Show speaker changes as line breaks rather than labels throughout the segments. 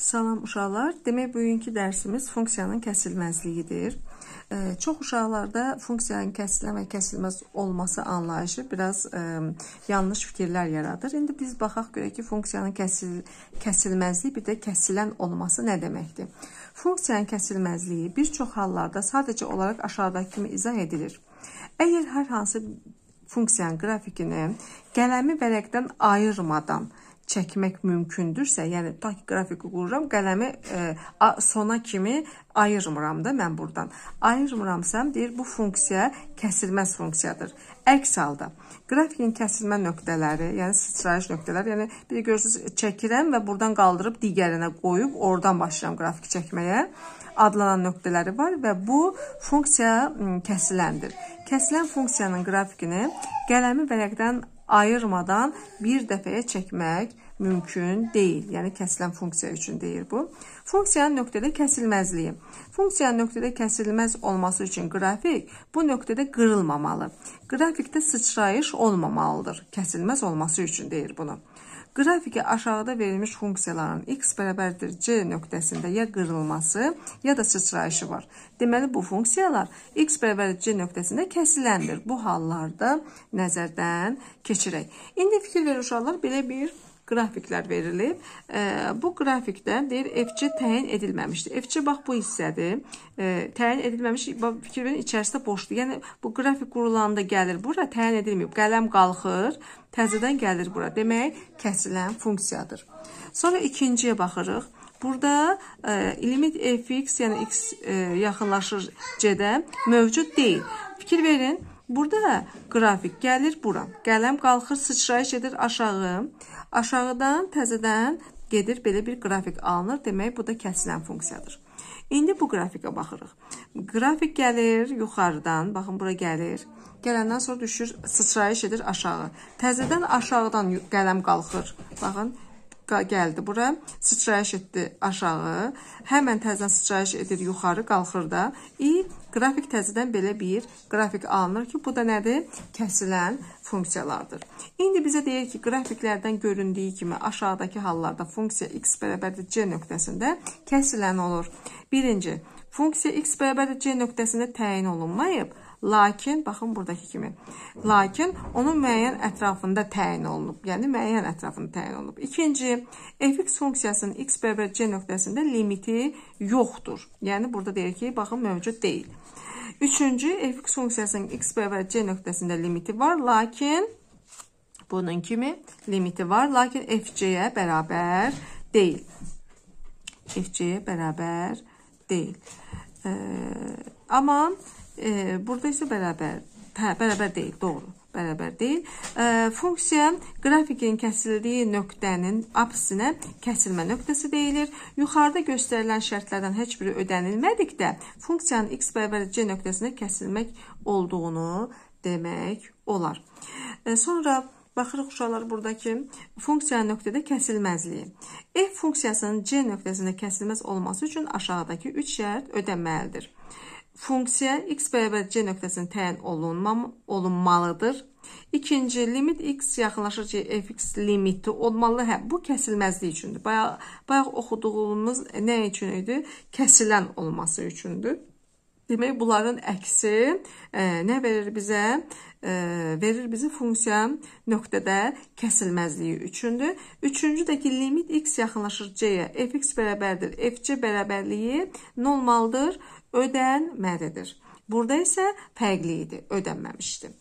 Salam uşaqlar. Demək bugünkü dərsimiz funksiyanın kəsilməzliyidir. E, çox uşaqlarda funksiyanın kəsilən və kəsilməz olması anlayışı biraz e, yanlış fikirlər yaradır. İndi biz baxaq görək ki, funksiyanın kəsil kəsilməzliyi bir də kəsilən olması nə deməkdir? Funksiyanın kəsilməzliyi bir çox hallarda sadəcə olaraq aşağıdakı kimi izah edilir. Əgər hər hansı funksiyanın qrafikini qələmi vərəqdən ayırmadan, e, çəkmək mümkündürsə, yəni tutaq ki, qrafiki qururam, qələmi e, sona kimi ayırmıram da mən buradan. Ayırmıramsam deyir bu funksiya kəsilməz funksiyadır. Əks halda qrafikin kəsilmə nöqtələri, yəni sıçrayış nöqtələri, yəni bir görürsüz çəkirəm və buradan qaldırıb digərinə qoyub oradan başlayıram qrafiki çəkməyə adlanan nöqtələri var və bu funksiya kəsiləndir. Kəsilən funksiyanın qrafikini qələmi vərəqdən ayırmadan bir dəfəyə çəkmək mümkün deyil. Yəni kəsilən funksiya üçün deyir bu. Funksiyanın nöqtədə kəsilməzliyi. Funksiyanın nöqtədə kəsilməz olması üçün qrafik bu nöqtədə qırılmamalı. Qrafikdə sıçrayış olmamalıdır. Kəsilməz olması üçün deyir bunu. Qrafiki aşağıda verilmiş funksiyaların x bərabərdir c nöqtəsində ya qırılması, ya da sıçrayışı var. Deməli, bu funksiyalar x bərabərdir c nöqtəsində kəsiləndir. Bu hallarda nəzərdən keçirək. İndi fikir verir uşaqlar, belə bir qrafiklər verilib. Bu qrafikdə deyir F-ci təyin edilməmişdir. F-ci bax bu hissədir. Təyin edilməmiş fikir verin içərisində boşdur. Yəni bu qrafik qurulanda gəlir bura, təyin edilməyib. Qələm qalxır, təzədən gəlir bura. Demək, kəsilən funksiyadır. Sonra ikinciyə baxırıq. Burada e, limit fx, yəni x e, yaxınlaşır c-də mövcud deyil. Fikir verin, Burada qrafik gəlir bura. Qələm qalxır, sıçrayış edir aşağı. Aşağıdan təzədən gedir, belə bir qrafik alınır. Demək, bu da kəsilən funksiyadır. İndi bu qrafikə baxırıq. Qrafik gəlir yuxarıdan, baxın, bura gəlir. Gələndən sonra düşür, sıçrayış edir aşağı. Təzədən aşağıdan qələm qalxır. Baxın, gəldi bura, sıçrayış etdi aşağı. Həmən təzədən sıçrayış edir yuxarı, qalxır da. İ, Qrafik təzədən belə bir qrafik alınır ki, bu da nədir? Kəsilən funksiyalardır. İndi bizə deyir ki, qrafiklərdən göründüyü kimi aşağıdakı hallarda funksiya x bərabərdir c nöqtəsində kəsilən olur. Birinci, funksiya x bərabərdir c nöqtəsində təyin olunmayıb, lakin baxın buradakı kimi. Lakin onun müəyyən ətrafında təyin olunub. Yəni müəyyən ətrafında təyin olunub. İkinci, fx funksiyasının x bərabər c nöqtəsində limiti yoxdur. Yəni burada deyir ki, baxın mövcud deyil. Üçüncü, fx funksiyasının x bərabər c nöqtəsində limiti var, lakin bunun kimi limiti var, lakin fc-yə bərabər deyil. fc-yə bərabər deyil. E, amma e, burada isə bərabər, hə, bərabər deyil, doğru bərabər deyil. E, funksiya qrafikin kəsildiyi nöqtənin apsisinə kəsilmə nöqtəsi deyilir. Yuxarıda göstərilən şərtlərdən heç biri ödənilmədikdə funksiyanın x bərabər c nöqtəsinə kəsilmək olduğunu demək olar. E, sonra Baxırıq uşaqlar buradakı funksiya nöqtədə kəsilməzliyi. F funksiyasının C nöqtəsində kəsilməz olması üçün aşağıdakı 3 şərt ödənməlidir funksiya x bərabər c nöqtəsinin təyin olunmam olunmalıdır. İkinci, limit x yaxınlaşır ki, fx limiti olmalı. Hə, bu kəsilməzlik üçündür. Bayaq, bayaq oxuduğumuz nə üçün idi? Kəsilən olması üçündür. Demək, bunların əksi ə, e, nə verir bizə? Ə, e, verir bizi funksiya nöqtədə kəsilməzliyi üçündür. Üçüncü də ki, limit x yaxınlaşır c-yə. fx bərabərdir. fc bərabərliyi nə olmalıdır? Ödənməlidir. Burada isə fərqli idi, ödənməmişdi.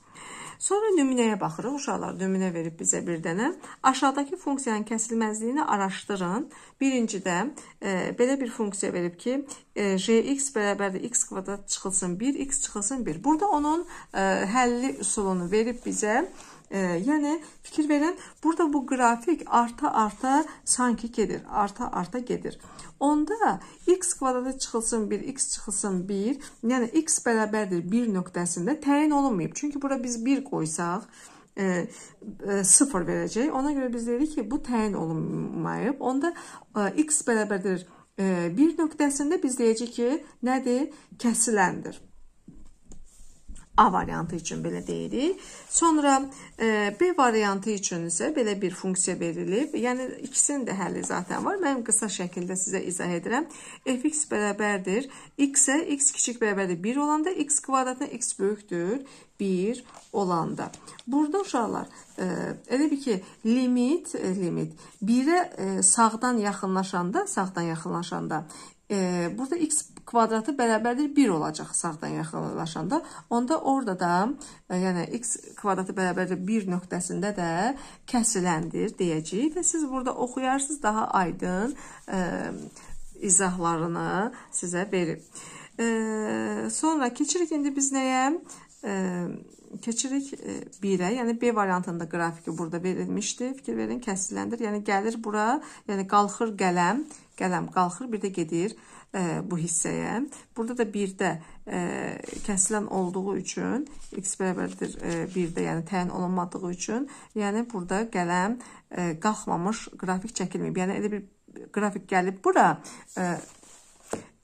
Sonra nümunəyə baxırıq. Uşaqlar nümunə verib bizə bir dənə. Aşağıdakı funksiyanın kəsilməzliyini araşdırın. Birincidə e, belə bir funksiya verib ki, e, jx bərabərdir x kvadrat çıxılsın 1, x çıxılsın 1. Burada onun e, həlli üsulunu verib bizə. E, yəni fikir verin, burada bu qrafik arta-arta sanki gedir, arta-arta gedir. Onda x kvadrata çıxılsın 1, x çıxılsın 1, yəni x bərabərdir 1 nöqtəsində təyin olunmayıb. Çünki bura biz 1 qoysaq, 0 e, e, verəcək. Ona görə biz deyirik ki, bu təyin olunmayıb. Onda e, x bərabərdir 1 nöqtəsində biz deyəcək ki, nədir? Kəsiləndir. A variantı üçün belə deyirik. Sonra e, B variantı üçün isə belə bir funksiya verilib. Yəni, ikisinin də həlli zaten var. Mən qısa şəkildə sizə izah edirəm. fx bərabərdir. x-ə x kiçik bərabərdir 1 olanda, x kvadratına x böyükdür 1 olanda. Burada uşaqlar, e, elə bir ki, limit, e, limit 1-ə sağdan yaxınlaşanda, sağdan yaxınlaşanda, burada x kvadratı bərabərdir 1 olacaq sağdan yaxınlaşanda. Onda orada da, e, yəni x kvadratı bərabərdir 1 nöqtəsində də kəsiləndir deyəcəyik və siz burada oxuyarsınız daha aydın ə, e, izahlarını sizə verib. Ə, e, sonra keçirik indi biz nəyə? Ə, keçirik 1-ə. E, yəni B variantında qrafiki burada verilmişdi. Fikir verin, kəsiləndir. Yəni gəlir bura, yəni qalxır qələm, qələm qalxır, bir də gedir ə, e, bu hissəyə. Burada da 1-də e, kəsilən olduğu üçün x bərabərdir 1-də, yəni təyin olunmadığı üçün, yəni burada qələm ə, qalxmamış, qrafik çəkilməyib. Yəni elə bir qrafik gəlib bura, ə,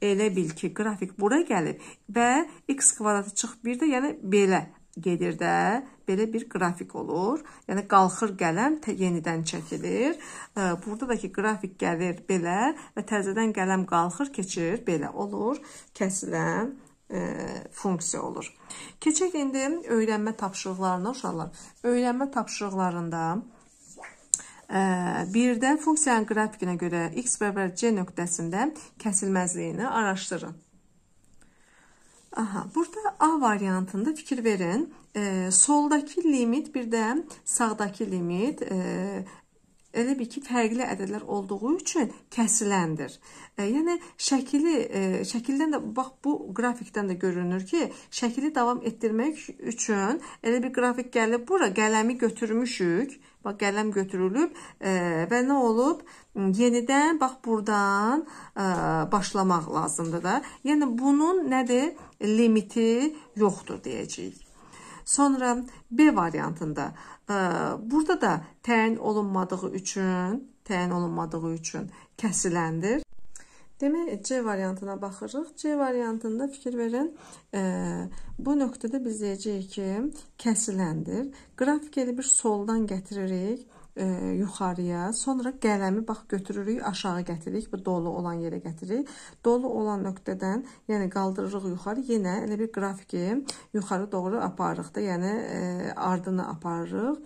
elə bil ki, qrafik bura gəlib və x kvadratı çıx 1-də, yəni belə gedir də, belə bir qrafik olur. Yəni qalxır qələm, yenidən çəkilir. E, Burada da ki, qrafik gəlir belə və təzədən qələm qalxır, keçir, belə olur. Kəsilən ə, e, funksiya olur. Keçək indi öyrənmə tapşırıqlarına uşaqlar. Öyrənmə tapşırıqlarında e, birdə funksiyanın qrafikinə görə x bərabər c nöqtəsində kəsilməzliyini araşdırın. Aha, burada A variantında fikir verin. E, soldakı limit bir də sağdakı limit e, elə bir ki, fərqli ədədlər olduğu üçün kəsiləndir. E, yəni şəkili e, şəkildən də bax bu qrafikdən də görünür ki, şəkili davam etdirmək üçün elə bir qrafik gəlib bura qələmi götürmüşük. Bax, qələm götürülüb e, və nə olub? Yenidən, bax, buradan e, başlamaq lazımdır da. Yəni, bunun nədir? Limiti yoxdur, deyəcəyik. Sonra B variantında, e, burada da təyin olunmadığı üçün, təyin olunmadığı üçün kəsiləndir. Demək C variantına baxırıq. C variantında fikir verin, e, bu nöqtədə biz deyəcəyik ki, kəsiləndir. Qrafik elə bir soldan gətiririk e, yuxarıya. Sonra qələmi bax götürürük, aşağı gətiririk. Bu dolu olan yerə gətiririk. Dolu olan nöqtədən, yəni qaldırırıq yuxarı, yenə elə bir qrafiki yuxarı doğru aparırıq da, yəni e, ardını aparırıq.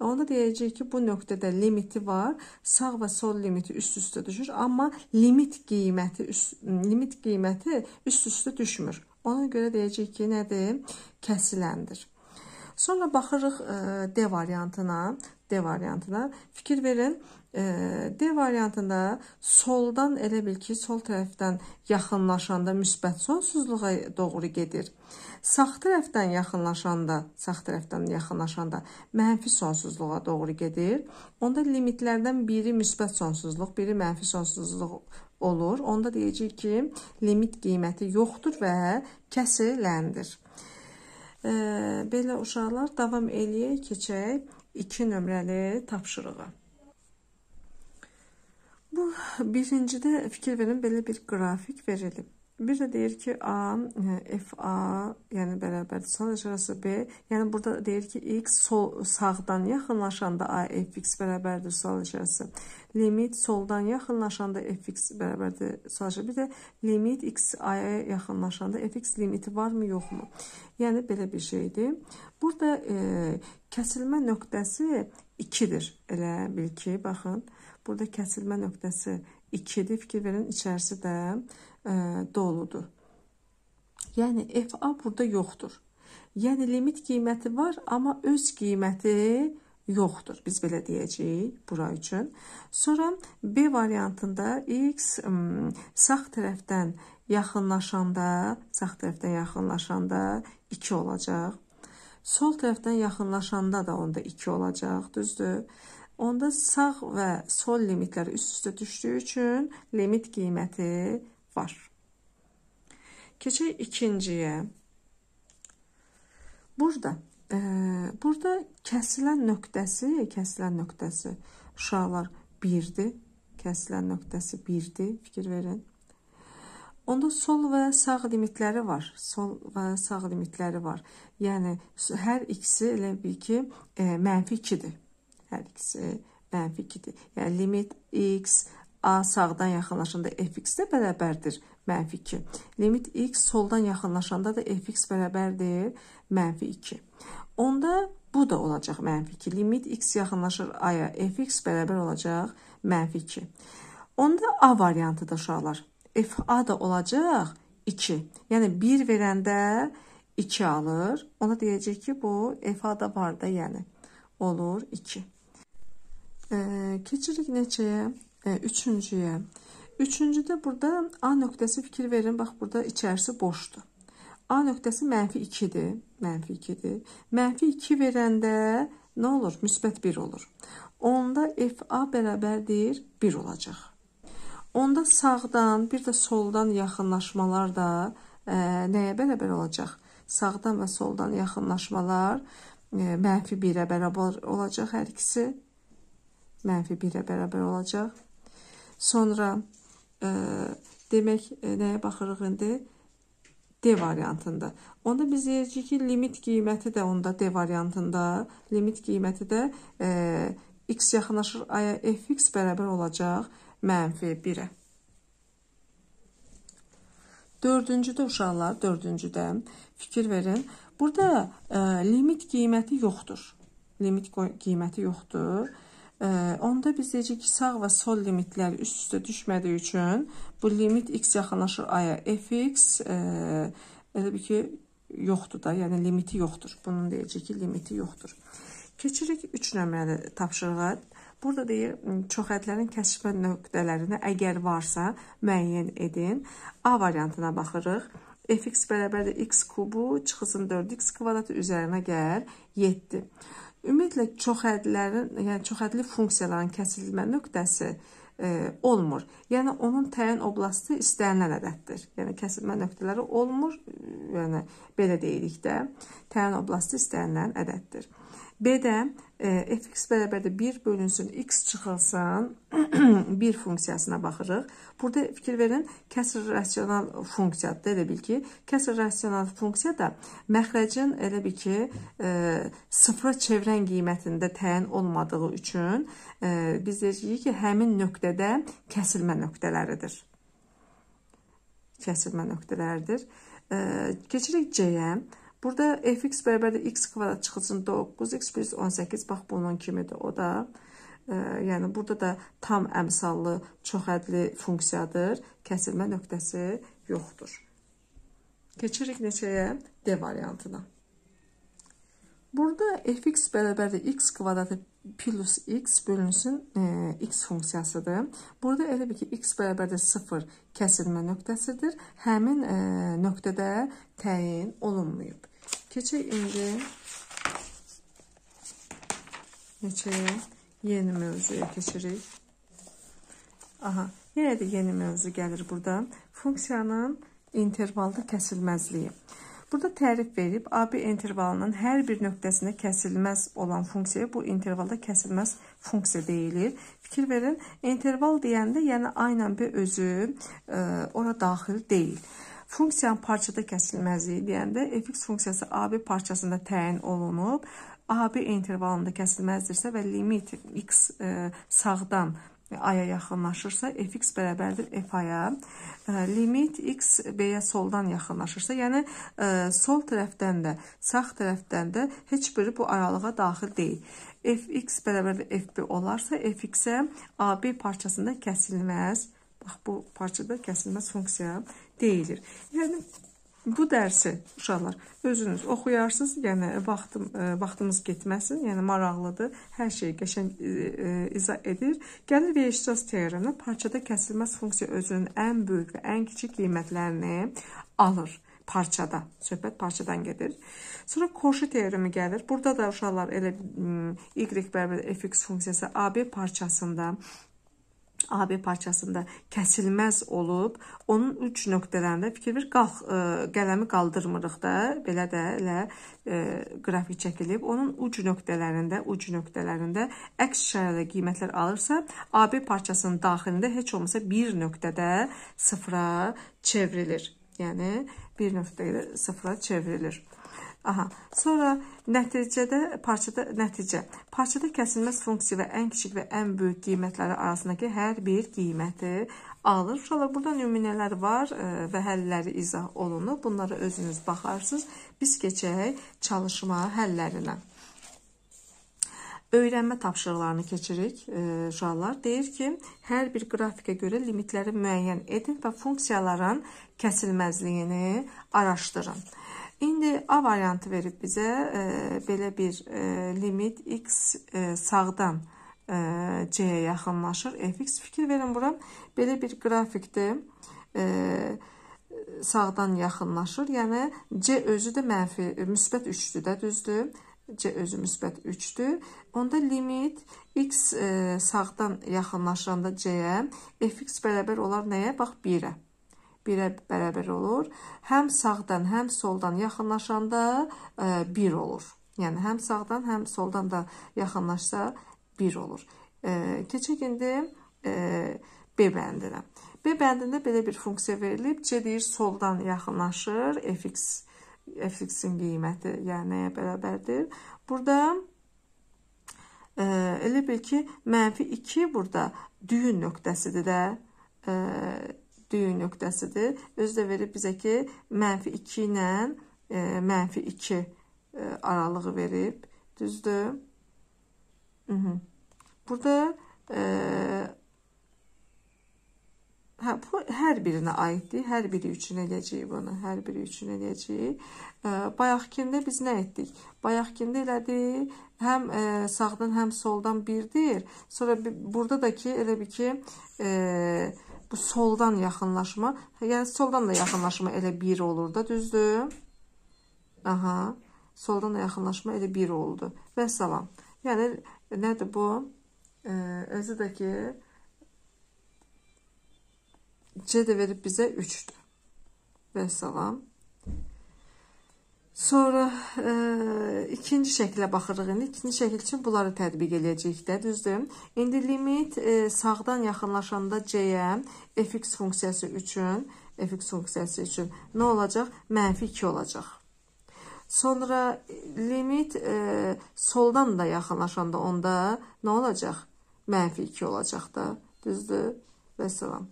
Onda deyəcəyik ki, bu nöqtədə limiti var. Sağ və sol limiti üst-üstə düşür, amma limit qiyməti üst, limit qiyməti üst-üstə düşmür. Ona görə deyəcəyik ki, nədir? Kəsiləndir. Sonra baxırıq e, D variantına. D variantına. Fikir verin. D variantında soldan elə bil ki, sol tərəfdən yaxınlaşanda müsbət sonsuzluğa doğru gedir. Sağ tərəfdən yaxınlaşanda, sağ tərəfdən yaxınlaşanda mənfi sonsuzluğa doğru gedir. Onda limitlərdən biri müsbət sonsuzluq, biri mənfi sonsuzluq olur. Onda deyəcək ki, limit qiyməti yoxdur və kəsiləndir. Belə uşaqlar davam eləyək, keçək. 2 nömrəli tapşırığı. Bu birincidə fikir verin, belə bir qrafik verilib. Bir də deyir ki, A, FA, yəni, yəni bərabərdir sol əşarası B. Yəni burada deyir ki, X sol sağdan yaxınlaşanda AFX bərabərdir sol əşarası. Limit soldan yaxınlaşanda FX bərabərdir sol əşarası. Bir də limit X A-ya yaxınlaşanda FX limiti varmı, yoxmu? Yəni belə bir şeydir. Burada e, kəsilmə nöqtəsi 2-dir. Elə bil ki, baxın, burada kəsilmə nöqtəsi 2 2-dir. Fikir verin, içərisi də ə, e, doludur. Yəni, FA burada yoxdur. Yəni, limit qiyməti var, amma öz qiyməti yoxdur. Biz belə deyəcəyik bura üçün. Sonra B variantında X ə, sağ tərəfdən yaxınlaşanda, sağ tərəfdən yaxınlaşanda 2 olacaq. Sol tərəfdən yaxınlaşanda da onda 2 olacaq, düzdür? onda sağ və sol limitlər üst-üstə düşdüyü üçün limit qiyməti var. Keçək ikinciyə. Burada e, burada kəsilən nöqtəsi, kəsilən nöqtəsi uşaqlar 1-dir. Kəsilən nöqtəsi 1-dir. Fikir verin. Onda sol və sağ limitləri var. Sol və sağ limitləri var. Yəni hər ikisi elə bil ki, e, mənfi 2-dir hər ikisi mənfi 2-dir. Yəni limit x a sağdan yaxınlaşanda fx də bərabərdir mənfi 2. Limit x soldan yaxınlaşanda da fx bərabərdir mənfi 2. Onda bu da olacaq mənfi 2. Limit x yaxınlaşır a-ya, fx bərabər olacaq mənfi 2. Onda a variantı da uşaqlar. fa da olacaq 2. Yəni 1 verəndə 2 alır. Ona deyəcək ki, bu fa da var da, yəni olur 2. Keçirik neçəyə? Üçüncüyə. Üçüncüdə burada A nöqtəsi fikir verin. Bax, burada içərisi boşdur. A nöqtəsi mənfi 2-dir. Mənfi 2-dir. Mənfi 2 verəndə nə olur? Müsbət 1 olur. Onda FA bərabərdir 1 olacaq. Onda sağdan, bir də soldan yaxınlaşmalar da ə, e, nəyə bərabər olacaq? Sağdan və soldan yaxınlaşmalar ə, e, mənfi 1-ə bərabər olacaq hər ikisi mənfi 1-ə bərabər olacaq. Sonra e, demək e, nəyə baxırıq indi? D variantında. Onda biz deyəcəyik ki, limit qiyməti də onda D variantında, limit qiyməti də e, x yaxınlaşır aya fx bərabər olacaq mənfi 1-ə. Dördüncüdə uşaqlar, dördüncüdə fikir verin. Burada e, limit qiyməti yoxdur. Limit qiyməti yoxdur. Onda biz deyəcək ki, sağ və sol limitlər üst-üstə düşmədiyi üçün bu limit x yaxınlaşır aya, fx e, elə bir ki, yoxdur da, yəni limiti yoxdur. Bunun deyəcək ki, limiti yoxdur. Keçirik 3 nömrəli tapşırığa. Burada deyir, çoxədlərin kəsişmə nöqtələrini əgər varsa müəyyən edin. A variantına baxırıq fx bərabərdir x kubu, çıxısın 4x kvadratı üzərinə gəlir 7. Ümumiyyətlə çoxhədlərin, yəni çoxhədli funksiyaların kəsilmə nöqtəsi e, olmur. Yəni onun təyin oblasti istənilən ədəddir. Yəni kəsilmə nöqtələri olmur. E, yəni belə deyirik də, təyin oblasti istənilən ədəddir. B-də e, fx bərabərdir 1 bölünsün x çıxılsın 1 funksiyasına baxırıq. Burada fikir verin, kəsr rasional funksiyadır. Elə bil ki, kəsr rasional funksiya da məxrəcin elə bil ki, e, sıfıra çevrən qiymətində təyin olmadığı üçün e, biz deyirik ki, həmin nöqtədə kəsilmə nöqtələridir. Kəsilmə nöqtələridir. E, keçirik C-yə. Burada fx bərabərdir x kvadrat çıxılsın 9x plus 18. Bax bunun kimidir o da. E, yəni burada da tam əmsallı çoxədli funksiyadır. Kəsilmə nöqtəsi yoxdur. Keçirik neçəyə? D variantına. Burada fx bərabərdir x kvadratı plus x bölünsün e, x funksiyasıdır. Burada elə bir ki, x bərabərdir 0 kəsilmə nöqtəsidir. Həmin e, nöqtədə təyin olunmayıb. Keçək indi neçəyə? Yeni mövzuya keçirik. Aha, yenə də yeni mövzu gəlir burada. Funksiyanın intervalda kəsilməzliyi. Burada tərif verib, AB intervalının hər bir nöqtəsində kəsilməz olan funksiyaya bu intervalda kəsilməz funksiya deyilir. Fikir verin, interval deyəndə, yəni A ilə B özü ə, e, ora daxil deyil. Funksiyanın parçada kəsilməzliyi deyəndə fx funksiyası AB parçasında təyin olunub, AB intervalında kəsilməzdirsə və limit x ə, e, sağdan aya yaxınlaşırsa fx bərabərdir f-aya. E, limit x b-yə soldan yaxınlaşırsa, yəni ə, e, sol tərəfdən də, sağ tərəfdən də heç biri bu aralığa daxil deyil. fx bərabərdir fb olarsa, fx-ə ab parçasında kəsilməz. Bax bu parçada kəsilməz funksiya deyilir. Yəni, bu dərsi uşaqlar özünüz oxuyarsınız, yəni vaxtım, e, vaxtımız getməsin, yəni maraqlıdır, hər şeyi qəşəng e, e, izah edir. Gəlir və eşcaz teoremini parçada kəsilməz funksiya özünün ən böyük və ən kiçik qiymətlərini alır parçada. Söhbət parçadan gedir. Sonra koşu teoremi gəlir. Burada da uşaqlar elə y bərabər fx funksiyası AB parçasında AB parçasında kəsilməz olub, onun üç nöqtələrində fikir bir qalx, ə, e, qələmi qaldırmırıq da, belə də elə ə, e, qrafik çəkilib. Onun uc nöqtələrində, uc nöqtələrində əks işarəli qiymətlər alırsa, AB parçasının daxilində heç olmasa bir nöqtədə sıfıra çevrilir. Yəni bir nöqtədə sıfıra çevrilir. Aha. Sonra nəticədə parçada nəticə. Parçada kəsilməz funksiya və ən kiçik və ən böyük qiymətləri arasındakı hər bir qiyməti alır. Uşaqlar burada nümunələr var e, və həlləri izah olunur. Bunlara özünüz baxarsınız. Biz keçək çalışma həllərinə. Öyrənmə tapşırıqlarını keçirik e, uşaqlar. Deyir ki, hər bir qrafikə görə limitləri müəyyən edin və funksiyaların kəsilməzliyini araşdırın. İndi A variantı verib bizə e, belə bir e, limit x e, sağdan e, c-yə yaxınlaşır. fx fikir verin bura. Belə bir qrafikdir. E, sağdan yaxınlaşır. Yəni c özü də mənfi e, müsbət 3-dür də, düzdür? C özü müsbət 3-dür. Onda limit x e, sağdan yaxınlaşanda c-yə fx bərabər olar nəyə? Bax 1-ə. 1-ə bərabər olur. Həm sağdan, həm soldan yaxınlaşanda 1 e, olur. Yəni, həm sağdan, həm soldan da yaxınlaşsa 1 olur. E, keçək indi e, B bəndinə. B bəndində belə bir funksiya verilib. C deyir, soldan yaxınlaşır. fx, fx-in qiyməti, yəni bərabərdir. Burada elə bil ki, mənfi 2 burada düyün nöqtəsidir də düyü nöqtəsidir. Özü də verib bizə ki, mənfi 2 ilə e, mənfi 2 e, aralığı verib. Düzdür? Hı mhm. -hı. Burada e, hə, bu hər birinə aiddir. Hər biri üçün eləyəcəyik bunu. Hər biri üçün eləyəcəyik. E, bayaqkində biz nə etdik? Bayaqkində elədik. Həm e, sağdan, həm soldan birdir. Sonra bir, burada da ki, elə bir ki, e, bu soldan yaxınlaşma, yəni soldan da yaxınlaşma elə 1 olur da, düzdür? Aha, soldan da yaxınlaşma elə 1 oldu. Və salam. Yəni, nədir bu? E, özü də ki, C də verib bizə 3-dür. Və salam. Sonra e, ikinci şəklə baxırıq indi. İkinci şəkil üçün bunları tətbiq eləyəcəyik də, düzdür? İndi limit e, sağdan yaxınlaşanda C-yə fx funksiyası üçün, fx funksiyası üçün nə olacaq? Mənfi 2 olacaq. Sonra e, limit e, soldan da yaxınlaşanda onda nə olacaq? Mənfi 2 olacaq da, düzdür? Və salam.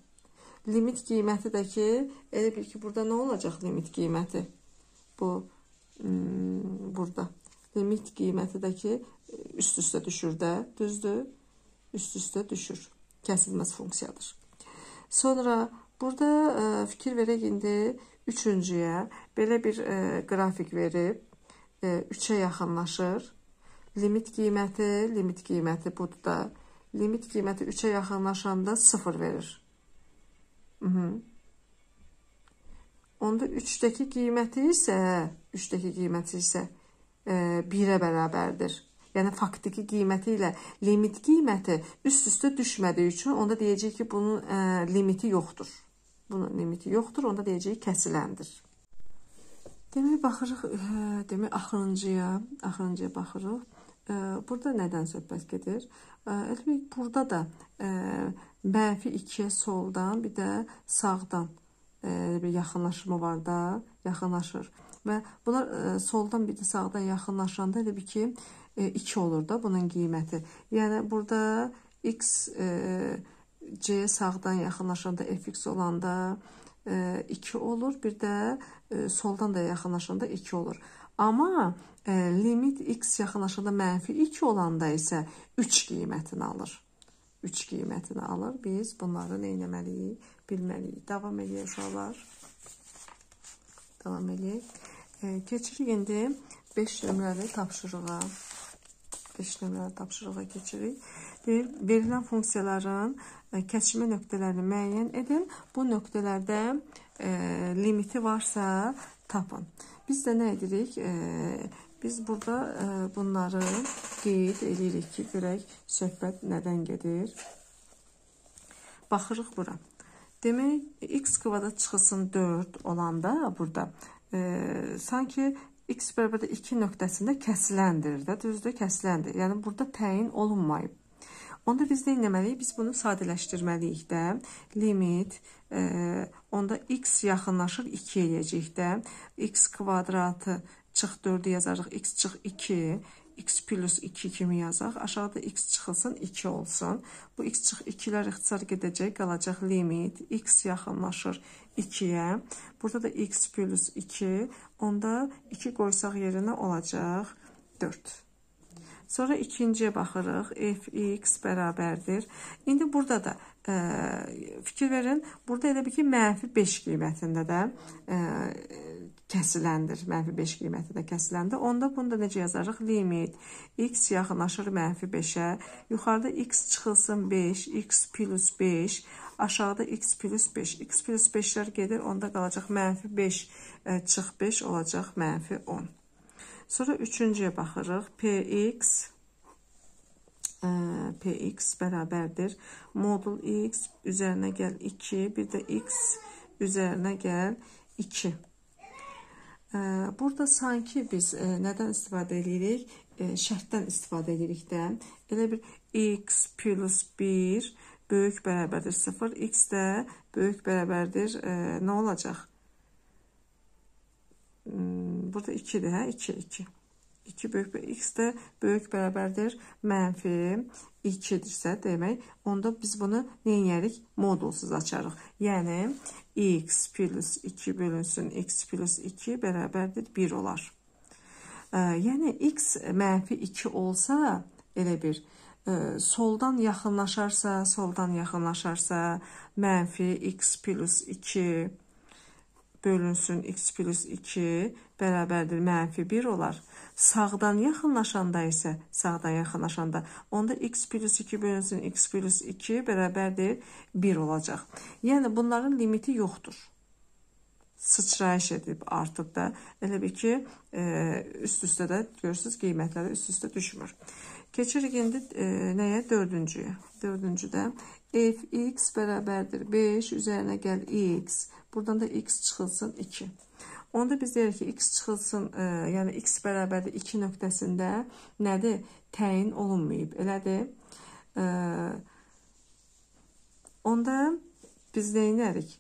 Limit qiyməti də ki, elə bir ki, burada nə olacaq limit qiyməti? Bu burada limit qiyməti də ki üst-üstə düşür də, düzdür? Üst-üstə düşür. Kəsilməz funksiyadır. Sonra burada fikir verək indi üçüncüyə belə bir qrafik verib 3-ə yaxınlaşır. Limit qiyməti, limit qiyməti budur da. Limit qiyməti 3-ə yaxınlaşanda 0 verir. Mhm. Onda 3-dəki qiyməti isə 3-dəki qiyməti isə 1-ə e, bərabərdir. Yəni faktiki qiyməti ilə limit qiyməti üst-üstə düşmədiyi üçün onda deyəcəyik ki, bunun ə, e, limiti yoxdur. Bunun limiti yoxdur, onda deyəcəyik kəsiləndir. Demək baxırıq, ə, e, demək axırıncıya, axırıncıya baxırıq. Ə, burada nədən söhbət gedir? Əlbəttə burada da ə, mənfi 2-yə soldan, bir də sağdan E, bir yaxınlaşma var da, yaxınlaşır. Və bunlar ə, e, soldan bir də sağdan yaxınlaşanda elə bir ki, 2 e, olur da bunun qiyməti. Yəni burada x ə, c sağdan yaxınlaşanda fx olanda 2 olur, bir də ə, soldan da yaxınlaşanda 2 olur. Amma limit x yaxınlaşanda mənfi 2 olanda isə 3 qiymətini alır. 3 qiymətini alır. Biz bunları neynəməliyik, bilməliyik. Davam edək uşaqlar. Davam edək. E, keçirik indi 5 nömrəli tapşırığa. 5 nömrəli tapşırığa keçirik. Deyir, verilən funksiyaların e, kəsimi nöqtələrini müəyyən edin. Bu nöqtələrdə e, limiti varsa tapın. Biz də nə edirik? E, Biz burada e, bunları qeyd edirik ki, görək söhbət nədən gedir. Baxırıq bura. Demək, x kvadrat çıxısın 4 olanda burada e, sanki x bərabər 2 nöqtəsində kəsiləndir də, düzdür, kəsiləndir. Yəni, burada təyin olunmayıb. Onda biz nə etməliyik? Biz bunu sadələşdirməliyik də. Limit, e, onda x yaxınlaşır 2 eləyəcək də. x kvadratı e, çıx 4-ü yazarıq. X çıx 2, x plus 2 kimi yazaq. Aşağıda x çıxılsın, 2 olsun. Bu x çıx 2-lər ixtisar gedəcək, qalacaq limit. x yaxınlaşır 2-yə. Burada da x plus 2, onda 2 qoysaq yerinə olacaq 4. Sonra ikinciyə baxırıq. fx bərabərdir. İndi burada da ə, e, fikir verin. Burada elə bir ki, mənfi 5 qiymətində də ə, e, kəsiləndir. Mənfi 5 qiyməti də kəsiləndə. Onda bunu da necə yazacağıq? Limit x yaxınlaşır mənfi 5-ə. Yuxarıda x çıxılsın 5, x plus 5, aşağıda x plus 5. x plus 5-lər gedir, onda qalacaq mənfi 5 e, çıx 5 olacaq mənfi 10. Sonra üçüncüyə baxırıq. px e, px bərabərdir. Modul x üzərinə gəl 2, bir də x üzərinə gəl 2. Burada sanki biz e, nədən istifadə edirik? E, şərtdən istifadə edirik də. Elə bir x plus 1 böyük bərabərdir 0. x də böyük bərabərdir. E, nə olacaq? Hmm, burada 2-dir, hə? 2, 2. 2 böyük bir x də böyük bərabərdir mənfi 2-dirsə demək, onda biz bunu neyəyərik? Modulsuz açarıq. Yəni, x plus 2 bölünsün x plus 2 bərabərdir 1 olar. Yəni, x mənfi 2 olsa, elə bir, soldan yaxınlaşarsa, soldan yaxınlaşarsa, mənfi x plus 2 bölünsün x plus 2 bərabərdir mənfi 1 olar. Sağdan yaxınlaşanda isə, sağdan yaxınlaşanda, onda x plus 2 bölünsün, x plus 2 bərabərdir 1 olacaq. Yəni, bunların limiti yoxdur sıçrayış edib artıb da elə bir ki, e, üst-üstə də görürsüz qiymətləri üst-üstə düşmür. Keçirik indi e, nəyə? Dördüncüyə. Dördüncüdə f x bərabərdir 5 üzərinə gəl x. Buradan da x çıxılsın 2. Onda biz deyirik ki, x çıxılsın, e, yəni x bərabərdir 2 nöqtəsində nədir? Təyin olunmayıb, elədir? E, onda biz deyinərik.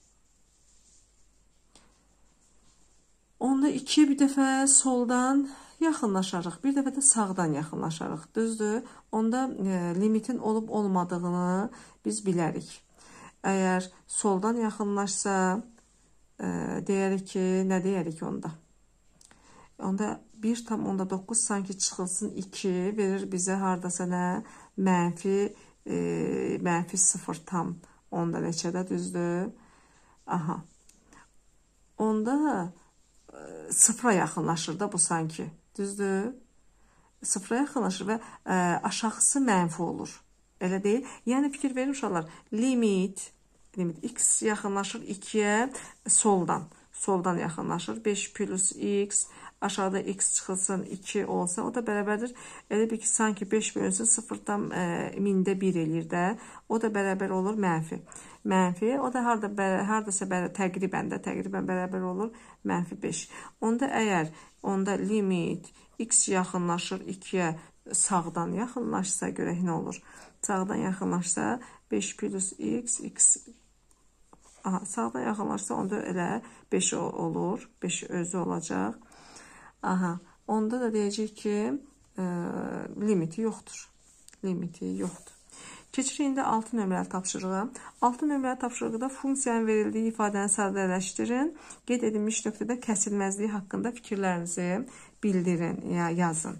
Onda 2 bir dəfə soldan yaxınlaşarıq, bir dəfə də sağdan yaxınlaşarıq, düzdür? Onda e, limitin olub-olmadığını biz bilərik. Əgər soldan yaxınlaşsa, deyərik ki, nə deyərik onda? Onda 1,9 sanki çıxılsın 2 verir bizə hardasa nə? Mənfi, e, mənfi 0 tam onda neçədə düzdür? Aha. Onda e, sıfıra yaxınlaşır da bu sanki. Düzdür? Sıfıra yaxınlaşır və e, aşağısı mənfi olur. Elə deyil. Yəni fikir verin uşaqlar. Limit, limit x yaxınlaşır 2-yə soldan. Soldan yaxınlaşır. 5 plus x aşağıda x çıxılsın 2 olsa o da bərabərdir. Elə bir ki sanki 5 bölünsün 0-dan e, 1000-də 1 eləyir də. O da bərabər olur mənfi. Mənfi o da harda bərə, hardasa bərabər təqribən də təqribən bərabər olur mənfi 5. Onda əgər onda limit x yaxınlaşır 2-yə sağdan yaxınlaşsa görək nə olur? Sağdan yaxınlaşsa 5 plus x x Aha, sağda yaxınlaşsa onda elə 5 olur. 5 özü olacaq. Aha, onda da deyəcək ki, e, limiti yoxdur. Limiti yoxdur. Keçirik indi 6 nömrəli tapşırığa. 6 nömrəli tapşırıqda funksiyanın verildiyi ifadəni sadələşdirin. Qeyd edilmiş nöqtədə kəsilməzliyi haqqında fikirlərinizi bildirin, ya yazın.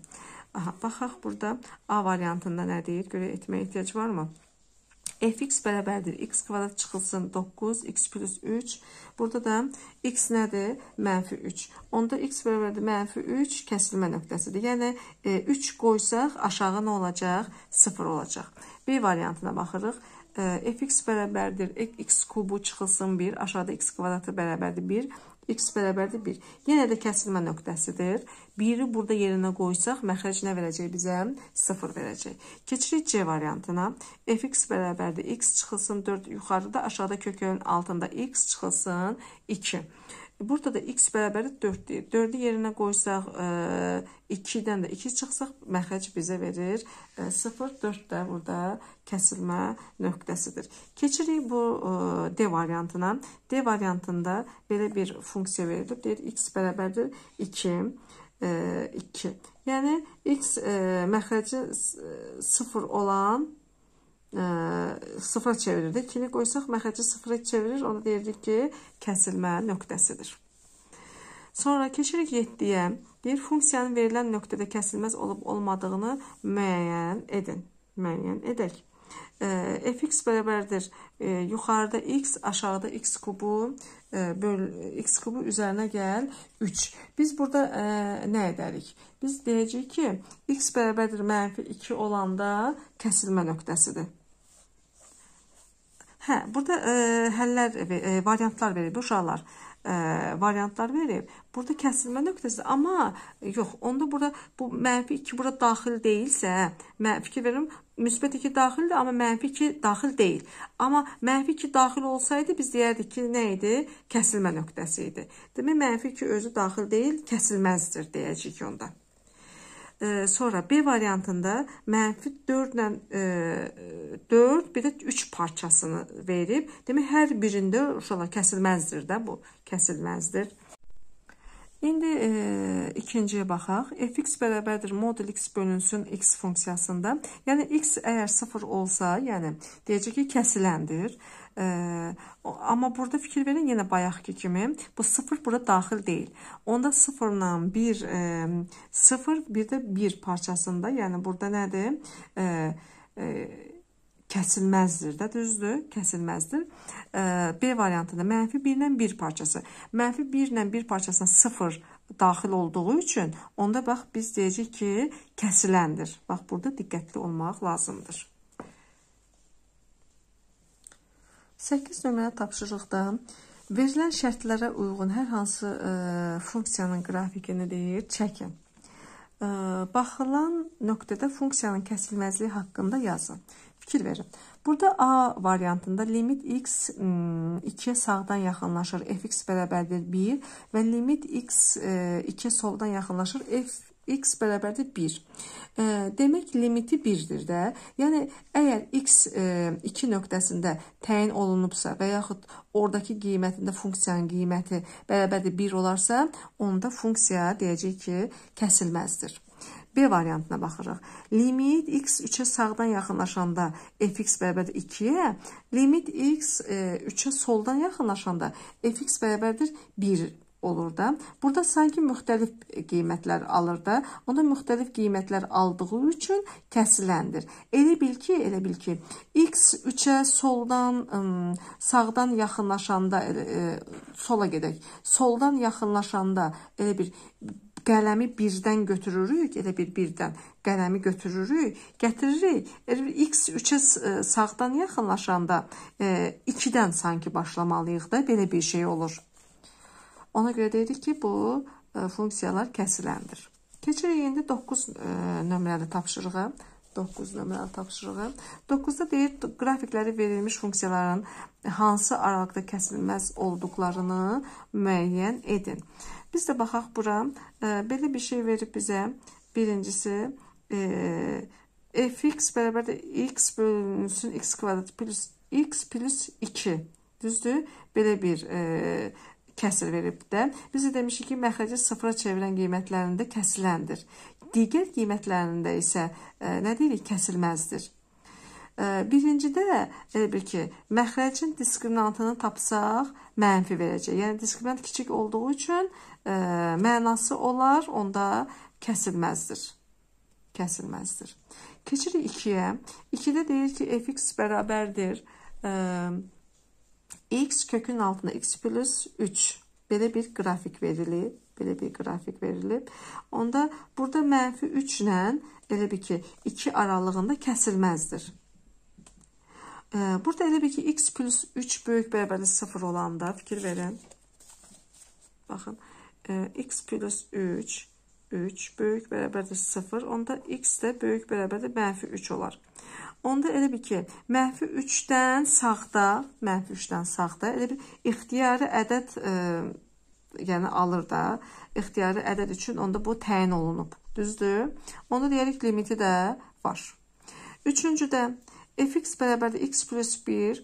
Aha, baxaq burada A variantında nə deyir? Görə etməyə ehtiyac varmı? fx bərabərdir. x kvadrat çıxılsın 9, x plus 3. Burada da x nədir? Mənfi 3. Onda x bərabərdir mənfi 3 kəsilmə nöqtəsidir. Yəni, 3 e, qoysaq aşağı nə olacaq? 0 olacaq. B variantına baxırıq. E, fx bərabərdir x kubu çıxılsın 1, aşağıda x kvadratı bərabərdir 1. X bərabərdir 1. Yenə də kəsilmə nöqtəsidir. 1-i burada yerinə qoysaq, məxrəc nə verəcək bizə? 0 verəcək. Keçirik C variantına. Fx bərabərdir. X çıxılsın 4 yuxarıda, aşağıda kökün altında X çıxılsın 2. Burada da x bərabəri 4-dir. 4-ü yerinə qoysaq, 2-dən e, də 2 çıxsaq, məxrəc bizə verir 0, e, 4 də burada kəsilmə nöqtəsidir. Keçirik bu e, D variantına. D variantında belə bir funksiya verilib, deyir x bərabərdir 2. 2. Yəni, x məxrəci 0 olan sıfıra çevirirdik. Kimi qoysaq məxəci sıfıra çevirir, onu deyirdik ki, kəsilmə nöqtəsidir. Sonra keçirik 7-yə. Bir funksiyanın verilən nöqtədə kəsilməz olub-olmadığını müəyyən edin. Müəyyən edək. E, fx bərabərdir e, yuxarıda x, aşağıda x kubu e, böl x kubu üzərinə gəl 3. Biz burada e, nə edərik? Biz deyəcəyik ki, x bərabərdir -2 olanda kəsilmə nöqtəsidir. Hə, burada ə, e, həllər, ə, e, variantlar verib uşaqlar. Ə, e, variantlar verib. Burada kəsilmə nöqtəsi, amma yox, onda burada bu mənfi 2 bura daxil deyilsə, mən fikir verim, müsbət 2 daxildir, amma mənfi 2 daxil deyil. Amma mənfi 2 daxil olsaydı biz deyərdik ki, nə idi? Kəsilmə nöqtəsi idi. Demək mənfi 2 özü daxil deyil, kəsilməzdir deyəcəyik onda. E, sonra B variantında mənfi 4 ilə e, 4 bir də 3 parçasını verib. Demək hər birində uşaqlar kəsilməzdir də bu, kəsilməzdir. İndi e, ikinciyə baxaq. fx bərabərdir modul x bölünsün x funksiyasında. Yəni x əgər 0 olsa, yəni deyəcək ki, kəsiləndir. E, Amma burada fikir verin yenə bayaqki kimi bu 0 bura daxil deyil. Onda 0 ilə 1 0 bir də 1 parçasında, yəni burada nədir? E, e, kəsilməzdir də, düzdür? Kəsilməzdir. E, B variantında mənfi 1 ilə 1 parçası. Mənfi 1 ilə 1 parçasına 0 daxil olduğu üçün onda bax biz deyəcək ki, kəsiləndir. Bax burada diqqətli olmaq lazımdır. 8 nömrəli tapşırıqda verilən şərtlərə uyğun hər hansı ə, e, funksiyanın qrafikini deyir, çəkin. Ə, e, baxılan nöqtədə funksiyanın kəsilməzliyi haqqında yazın. Fikir verin. Burada A variantında limit x 2 sağdan yaxınlaşır, fx bərabərdir 1 və limit x 2 soldan yaxınlaşır, f x bərabərdir 1. E, demək limiti 1-dir də. Yəni əgər x e, 2 nöqtəsində təyin olunubsa və yaxud oradakı qiymətində funksiyanın qiyməti bərabərdir 1 olarsa, onda funksiya deyəcək ki, kəsilməzdir. B variantına baxırıq. Limit x 3-ə sağdan yaxınlaşanda fx bərabərdir 2-yə, limit x 3-ə soldan yaxınlaşanda fx bərabərdir 1 olur da. Burada sanki müxtəlif qiymətlər alır da. Ona müxtəlif qiymətlər aldığı üçün kəsiləndir. Elə bil ki, elə bil ki, x 3-ə soldan, ım, sağdan yaxınlaşanda elə, ə, e, sola gedək. Soldan yaxınlaşanda elə bir qələmi birdən götürürük, elə bir birdən qələmi götürürük, gətiririk. X 3-ə e, sağdan yaxınlaşanda 2-dən e, sanki başlamalıyıq da, belə bir şey olur. Ona görə deyirik ki, bu e, funksiyalar kəsiləndir. Keçirik indi 9 e, nömrəli tapşırığa. 9 nömrəli tapşırığı. 9-da deyir, qrafikləri verilmiş funksiyaların hansı aralıqda kəsilməz olduqlarını müəyyən edin. Biz də baxaq bura. E, belə bir şey verib bizə. Birincisi, fx bərabər də x bölünsün x kvadrat plus x plus 2. Düzdür? Belə bir kəsr verib də. Biz də demişik ki, məxrəcə sıfıra çevrilən qiymətlərində kəsiləndir. Digər qiymətlərində isə ə, e, nə deyirik, kəsilməzdir. Ə, e, birincidə elə bir ki, məxrəcin diskriminantını tapsaq mənfi verəcək. Yəni diskriminant kiçik olduğu üçün ə, e, mənası olar, onda kəsilməzdir. Kəsilməzdir. Keçirik 2-yə. 2-də deyir ki, fx bərabərdir ə, x kökün altına x plus 3 belə bir qrafik verilib. Belə bir qrafik verilib. Onda burada mənfi 3 ilə elə bir ki, 2 aralığında kəsilməzdir. Burada elə bir ki, x plus 3 böyük bərabərli 0 olanda fikir verin. Baxın, x plus 3, 3 böyük bərabərli 0, onda x də böyük bərabərli mənfi 3 olar. Onda elə bir ki, mənfi 3-dən sağda, mənfi 3-dən sağda elə bir ixtiyari ədəd e, yəni alır da. İxtiyari ədəd üçün onda bu təyin olunub. Düzdür? Onda deyərik limiti də var. Üçüncüdə fx bərabərdir x plus 1 e,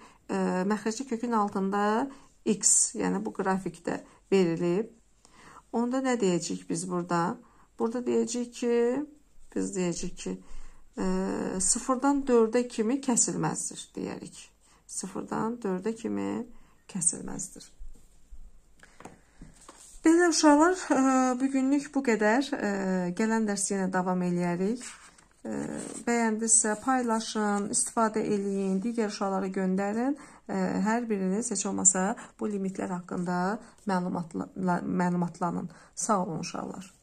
məxrəcli kökün altında x, yəni bu qrafikdə verilib. Onda nə deyəcəyik biz burada? Burada deyəcəyik ki, biz deyəcəyik ki, sıfırdan dördə kimi kəsilməzdir deyərik. Sıfırdan dördə kimi kəsilməzdir. Belə uşaqlar, e, bugünlük bu qədər. E, gələn dərs yenə davam eləyərik. E, Bəyəndirsə paylaşın, istifadə eləyin, digər uşaqlara göndərin. Hər biriniz heç olmasa bu limitlər haqqında məlumatla məlumatlanın. Sağ olun uşaqlar.